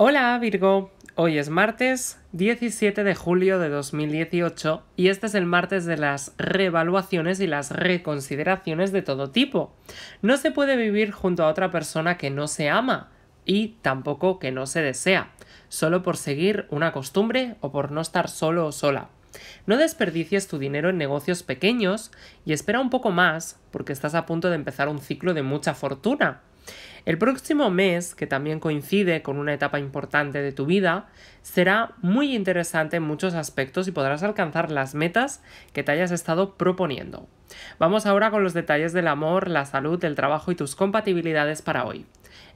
Hola Virgo, hoy es martes 17 de julio de 2018 y este es el martes de las reevaluaciones y las reconsideraciones de todo tipo. No se puede vivir junto a otra persona que no se ama y tampoco que no se desea, solo por seguir una costumbre o por no estar solo o sola. No desperdicies tu dinero en negocios pequeños y espera un poco más porque estás a punto de empezar un ciclo de mucha fortuna. El próximo mes, que también coincide con una etapa importante de tu vida, será muy interesante en muchos aspectos y podrás alcanzar las metas que te hayas estado proponiendo. Vamos ahora con los detalles del amor, la salud, el trabajo y tus compatibilidades para hoy.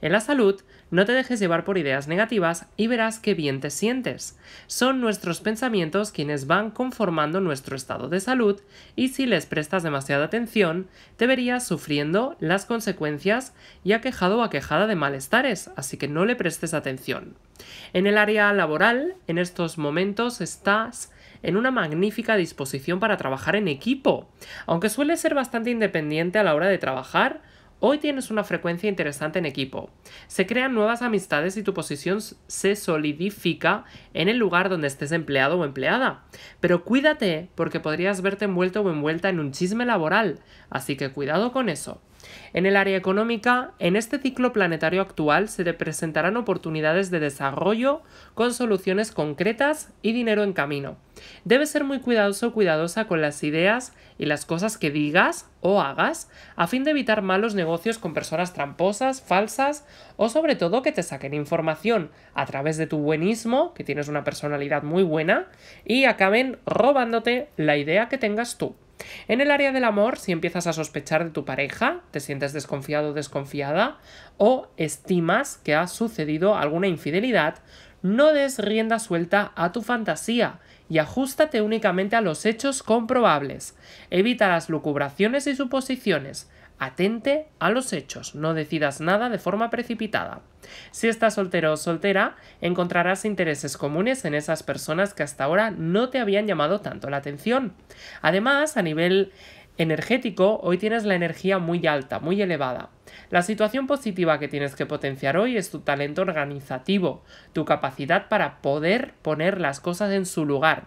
En la salud, no te dejes llevar por ideas negativas y verás qué bien te sientes. Son nuestros pensamientos quienes van conformando nuestro estado de salud y si les prestas demasiada atención, te verías sufriendo las consecuencias y aquejado o aquejada de malestares, así que no le prestes atención. En el área laboral, en estos momentos estás en una magnífica disposición para trabajar en equipo. Aunque suele ser bastante independiente a la hora de trabajar, Hoy tienes una frecuencia interesante en equipo. Se crean nuevas amistades y tu posición se solidifica en el lugar donde estés empleado o empleada. Pero cuídate porque podrías verte envuelto o envuelta en un chisme laboral, así que cuidado con eso. En el área económica, en este ciclo planetario actual se presentarán oportunidades de desarrollo con soluciones concretas y dinero en camino. Debes ser muy cuidadoso cuidadosa con las ideas y las cosas que digas o hagas a fin de evitar malos negocios con personas tramposas, falsas o sobre todo que te saquen información a través de tu buenismo, que tienes una personalidad muy buena, y acaben robándote la idea que tengas tú. En el área del amor, si empiezas a sospechar de tu pareja, te sientes desconfiado o desconfiada, o estimas que ha sucedido alguna infidelidad, no des rienda suelta a tu fantasía y ajustate únicamente a los hechos comprobables. Evita las lucubraciones y suposiciones. Atente a los hechos, no decidas nada de forma precipitada. Si estás soltero o soltera, encontrarás intereses comunes en esas personas que hasta ahora no te habían llamado tanto la atención. Además, a nivel energético, hoy tienes la energía muy alta, muy elevada. La situación positiva que tienes que potenciar hoy es tu talento organizativo, tu capacidad para poder poner las cosas en su lugar.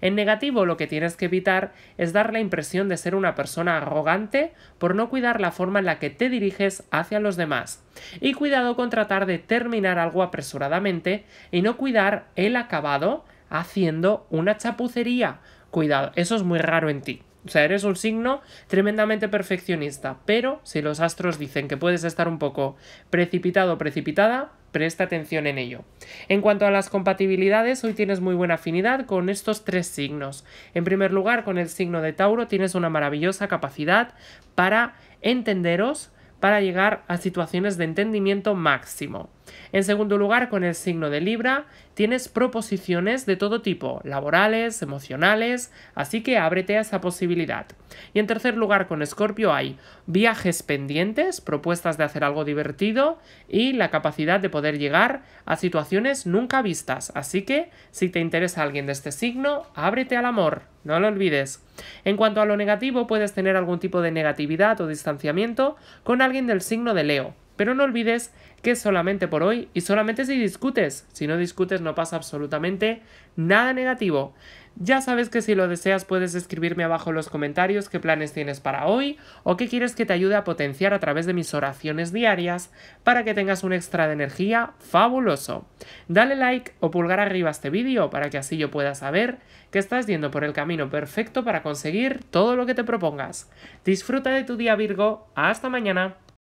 En negativo, lo que tienes que evitar es dar la impresión de ser una persona arrogante por no cuidar la forma en la que te diriges hacia los demás. Y cuidado con tratar de terminar algo apresuradamente y no cuidar el acabado haciendo una chapucería. Cuidado, eso es muy raro en ti. O sea, eres un signo tremendamente perfeccionista, pero si los astros dicen que puedes estar un poco precipitado o precipitada, presta atención en ello. En cuanto a las compatibilidades, hoy tienes muy buena afinidad con estos tres signos. En primer lugar, con el signo de Tauro tienes una maravillosa capacidad para entenderos, para llegar a situaciones de entendimiento máximo. En segundo lugar, con el signo de Libra, tienes proposiciones de todo tipo, laborales, emocionales, así que ábrete a esa posibilidad. Y en tercer lugar, con Escorpio hay viajes pendientes, propuestas de hacer algo divertido y la capacidad de poder llegar a situaciones nunca vistas, así que si te interesa alguien de este signo, ábrete al amor, no lo olvides. En cuanto a lo negativo, puedes tener algún tipo de negatividad o distanciamiento con alguien del signo de Leo, pero no olvides que es solamente por hoy y solamente si discutes. Si no discutes no pasa absolutamente nada negativo. Ya sabes que si lo deseas puedes escribirme abajo en los comentarios qué planes tienes para hoy o qué quieres que te ayude a potenciar a través de mis oraciones diarias para que tengas un extra de energía fabuloso. Dale like o pulgar arriba a este vídeo para que así yo pueda saber que estás yendo por el camino perfecto para conseguir todo lo que te propongas. Disfruta de tu día Virgo. Hasta mañana.